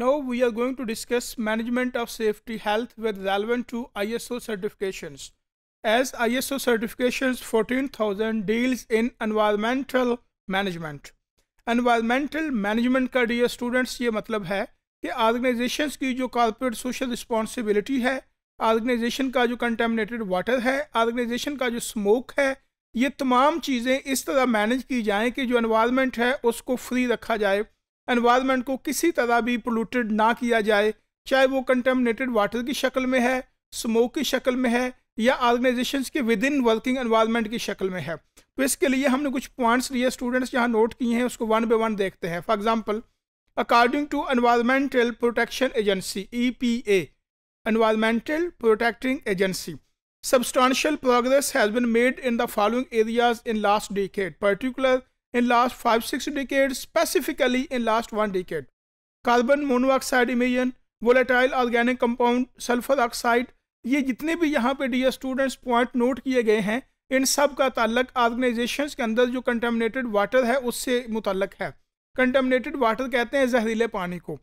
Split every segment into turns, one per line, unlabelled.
Now we are going to discuss management of safety health with relevant to ISO certifications. As ISO certifications 14000 deals in environmental management. Environmental management का dear students ये मतलब है कि organizations की जो corporate social responsibility है organization का जो contaminated water है organization का जो smoke है ये तमाम चीज़ें इस तरह manage की जाएं कि जो environment है उसको free रखा जाए एनवायरमेंट को किसी तरह भी पोलूटेड ना किया जाए चाहे वो कंटेमिनेटेड वाटर की शक्ल में है स्मोक की शक्ल में है या ऑर्गेनाइजेशन के विद इन वर्किंग एनवायरमेंट की शक्ल में है तो इसके लिए हमने कुछ पॉइंट्स लिए स्टूडेंट्स यहाँ नोट किए हैं उसको वन बाई वन देखते हैं for example according to environmental protection agency E P A environmental protecting agency substantial progress has been made in the following areas in last decade particular in last 5 6 decades specifically in last one decade carbon monoxide emission volatile organic compound sulfur oxide ये जितने भी यहाँ पे D students point note किए गए हैं इन सब का ताल्लक ऑर्गेनाइजेशंस के अंदर जो कंटेमिनेटेड वाटर है उससे मुतलक है कंटेमिनेटेड वाटर कहते हैं जहरीले पानी को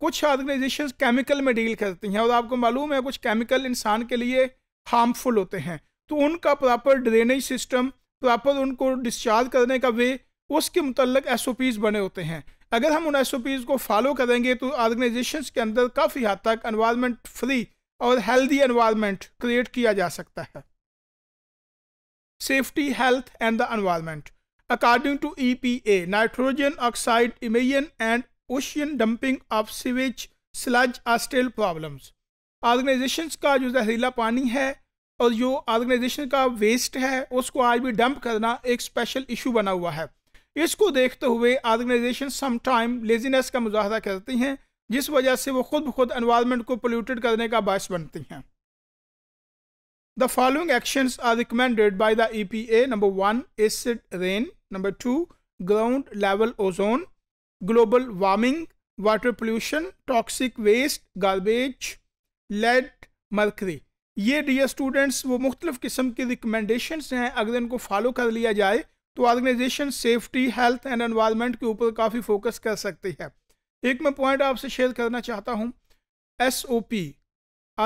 कुछ ऑर्गेनाइजेशंस केमिकल में डील करती हैं और आपको मालूम है कुछ केमिकल इंसान के लिए हार्मफुल होते हैं तो उनका प्रॉपर ड्रेनेज सिस्टम प्रॉपर उनको डिस्चार्ज करने का वे उसके मतलब एस ओ पीज़ बने होते हैं अगर हम उन एस ओ पीज़ को फॉलो करेंगे तो ऑर्गेनाइजेशन के अंदर काफ़ी हद तक इन्वायरमेंट फ्री और हेल्दी इन्वायरमेंट क्रिएट किया जा सकता है safety health and the environment according to E P A nitrogen oxide emissions and ocean dumping of sewage sludge are still problems organization का जो जहरीला पानी है और जो ऑर्गेनाइजेशन का वेस्ट है उसको आज भी डंप करना एक स्पेशल इशू बना हुआ है इसको देखते हुए ऑर्गेनाइजेशन समटाइम लेजीनेस का मुजाहरा करती हैं जिस वजह से वो खुद ब खुद एनवायरमेंट को पोल्यूटेड करने का बायस बनती हैं the following actions are recommended by the EPA number one acid rain number two ground level ozone global warming water pollution toxic waste garbage lead mercury ये डियर स्टूडेंट्स वो मुख्तलिफ़ किस्म की रिकमेंडेशंस हैं अगर इनको फॉलो कर लिया जाए तो organization safety health and environment के ऊपर काफ़ी फोकस कर सकती है एक मैं पॉइंट आपसे शेयर करना चाहता हूँ एस ओ पी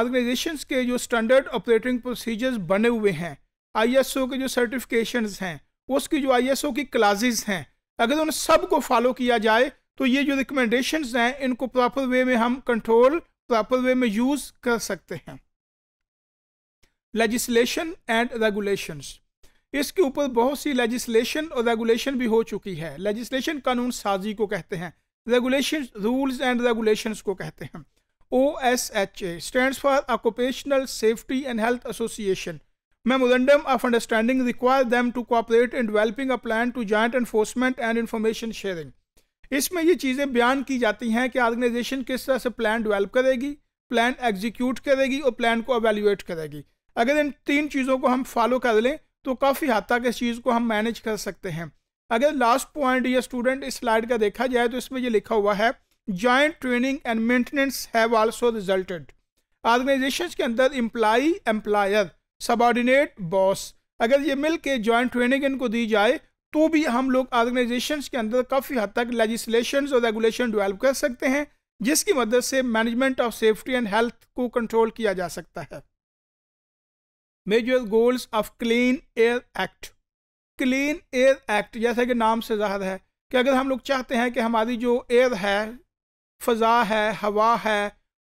ऑर्गेनाइजेशन के जो स्टैंडर्ड ऑपरेटिंग प्रोसीजर्स बने हुए हैं आई एस ओ के जो सर्टिफिकेशन हैं उसकी जो आई एस ओ की क्लासेज हैं अगर उन सब को फॉलो किया जाए तो ये जो रिकमेंडेशन हैं इनको प्रॉपर वे में हम कंट्रोल प्रॉपर वे में यूज़ कर सकते हैं लेजिस्लेशन एंड रेगुलेशंस इसके ऊपर बहुत सी लेजिस्लेशन और रेगुलेशन भी हो चुकी है लेजिस्लेशन कानून साजी को कहते हैं रेगुलेशन रूल्स एंड रेगुलेशन को कहते हैं O S H A stand for occupational safety and health association memorandum of understanding require them to cooperate in developing a plan to joint enforcement and information sharing इसमें ये चीज़ें बयान की जाती हैं कि ऑर्गेनाइजेशन किस तरह से प्लान डेवलप करेगी प्लान एग्जीक्यूट करेगी और प्लान को अवेल्यूएट करेगी अगर इन तीन चीज़ों को हम फॉलो कर लें तो काफ़ी हद तक इस चीज़ को हम मैनेज कर सकते हैं अगर लास्ट पॉइंट या स्टूडेंट इस स्लाइड का देखा जाए तो इसमें ये लिखा हुआ है joint training and maintenance have also resulted organization के अंदर एम्प्लाई एम्प्लायर सबॉर्डिनेट बॉस अगर ये मिल के जॉइंट ट्रेनिंग इनको दी जाए तो भी हम लोग ऑर्गेनाइजेशन के अंदर काफ़ी हद तक लेजिस्लेशन और रेगुलेशन डिवेल्प कर सकते हैं जिसकी मदद से management of safety and health को कंट्रोल किया जा सकता है major goals of clean air act clean air act जैसा कि नाम से जाहिर है कि अगर हम लोग चाहते हैं कि हमारी जो एयर है फ़ज़ा है हवा है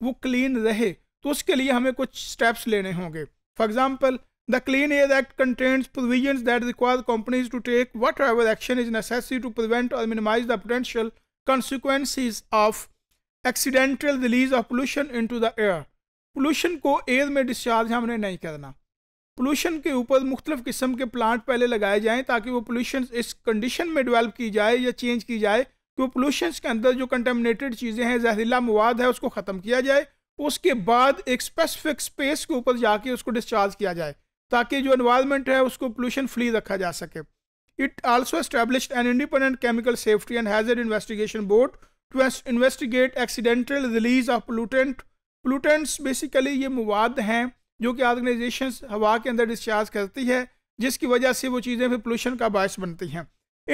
वो क्लीन रहे तो उसके लिए हमें कुछ स्टेप्स लेने होंगे for example the clean air act contents provision that require companies to take whatever action is necessary to prevent or minimize the potential consequences of accidental release of pollution into the air pollution को air में discharge हमने नहीं करना pollution के ऊपर मुख्तलिफ किस्म के प्लांट पहले लगाए जाएँ ताकि वो पोल्यूशन इस कंडीशन में डिवेल्प की जाए या चेंज की जाए कि वो पोल्यूशन के अंदर जो कंटेमिनेटेड चीज़ें हैं जहरीला मवाद है उसको ख़त्म किया जाए उसके बाद एक स्पेसिफिक स्पेस के ऊपर जाके उसको डिस्चार्ज किया जाए ताकि जो इन्वायरमेंट है उसको पोल्यूशन फ्री रखा जा सके it also established an independent chemical safety and hazard investigation board to investigate accidental release of pollutant pollutants basically ये मवाद हैं जो कि ऑर्गेनाइजेशन हवा के अंदर डिस्चार्ज करती है जिसकी वजह से वो चीज़ें फिर पोल्यूशन का बायस बनती हैं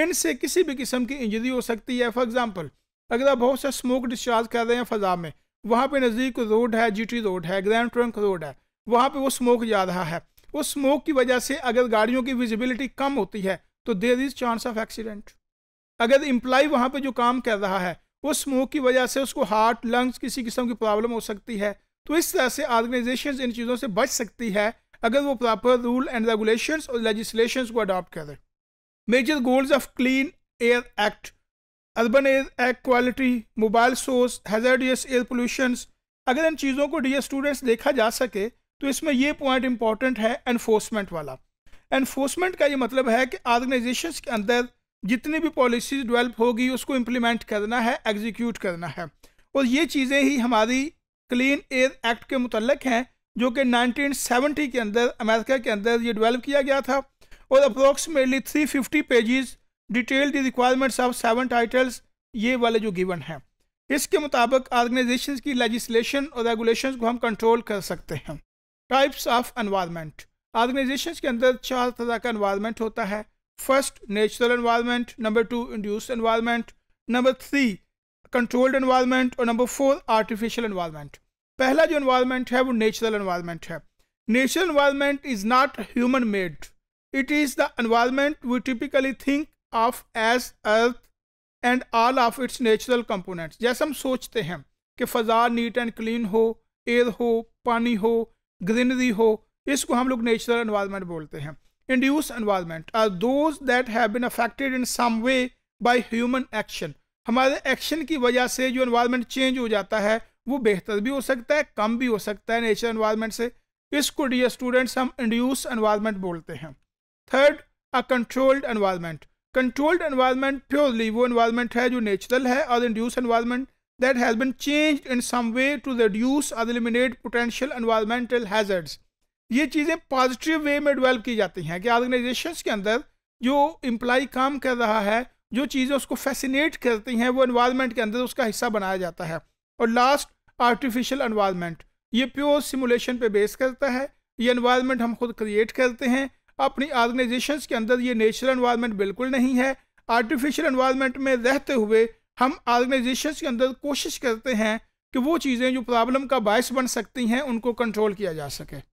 इनसे किसी भी किस्म की इंजरी हो सकती है फॉर एग्जाम्पल अगर आप बहुत सा स्मोक डिस्चार्ज कर रहे हैं फजा में वहाँ पे नज़दीक रोड है जीटी रोड है ग्रैंड ट्रंक रोड है वहाँ पे वो स्मोक जा रहा है उस स्मोक की वजह से अगर गाड़ियों की विजिबिलिटी कम होती है तो there is chance of accident अगर इम्प्लाई वहाँ पर जो काम कर रहा है उस स्मोक की वजह से उसको हार्ट लंग्स किसी किस्म की प्रॉब्लम हो सकती है तो इस तरह से ऑर्गेनाइजेशन इन चीज़ों से बच सकती है अगर वो प्रॉपर रूल एंड रेगुलेशन और लेजिस्लेशन को अडॉप्ट करें major goals of clean air act urban air act quality mobile source hazardous air pollution अगर इन चीज़ों को डी स्टूडेंट्स देखा जा सके तो इसमें यह पॉइंट इंपॉर्टेंट है एनफोर्समेंट वाला एनफोर्समेंट का ये मतलब है कि ऑर्गेनाइजेशन के अंदर जितनी भी पॉलिसीज डेवलप होगी उसको इम्प्लीमेंट करना है एग्जीक्यूट करना है और ये चीज़ें ही हमारी क्लीन एयर एक्ट के मुतलक हैं जो कि 1970 के अंदर अमेरिका के अंदर ये डेवलप किया गया था और approximately 350 fifty detail the requirements of seven titles ये वाले जो गिवन हैं इसके मुताबिक ऑर्गेनाइजेशन की लेजिस्लेशन और रेगुलेशन को हम कंट्रोल कर सकते हैं टाइप्स ऑफ अनवायरमेंट ऑर्गेनाइजेशन के अंदर चार तरह का अनवायरमेंट होता है first natural environment number two induced environment number three controlled environment और नंबर फोर आर्टिफिशियल इन्वायरमेंट पहला जो इन्वायरमेंट है वो नेचुरल इन्वायरमेंट है natural environment is not human made it is the environment we typically think of as earth and all of its natural components जैसे हम सोचते हैं कि फ़जा नीट एंड क्लीन हो एयर हो पानी हो ग्रीनरी हो इसको हम लोग नेचुरल इन्वायरमेंट बोलते हैं induced environment are those that have been affected in some way by human action हमारे एक्शन की वजह से जो इन्वायरमेंट चेंज हो जाता है वो बेहतर भी हो सकता है कम भी हो सकता है नेचर एनवायरनमेंट से इसको डी स्टूडेंट्स हम इंड्यूस एनवायरनमेंट बोलते हैं third a controlled environment controlled environment purely वो एनवायरनमेंट है जो नेचुरल है और induced environment that has been change in some way to reduce or eliminate potential environmental hazards ये चीज़ें पॉजिटिव वे में डिवेल्प की जाती हैं कि ऑर्गेनाइजेशन के अंदर जो इम्प्लाई काम कर रहा है जो चीज़ें उसको फैसिनेट करती हैं वो इन्वायरमेंट के अंदर उसका हिस्सा बनाया जाता है और लास्ट आर्टिफिशियल एनवायरनमेंट ये प्योर सिमुलेशन पे बेस करता है ये एनवायरनमेंट हम खुद क्रिएट करते हैं अपनी ऑर्गेनाइजेशन के अंदर ये नेचुरल एनवायरनमेंट बिल्कुल नहीं है आर्टिफिशियल एनवायरनमेंट में रहते हुए हम ऑर्गेनाइजेशन के अंदर कोशिश करते हैं कि वो चीज़ें जो प्रॉब्लम का बायस बन सकती हैं उनको कंट्रोल किया जा सके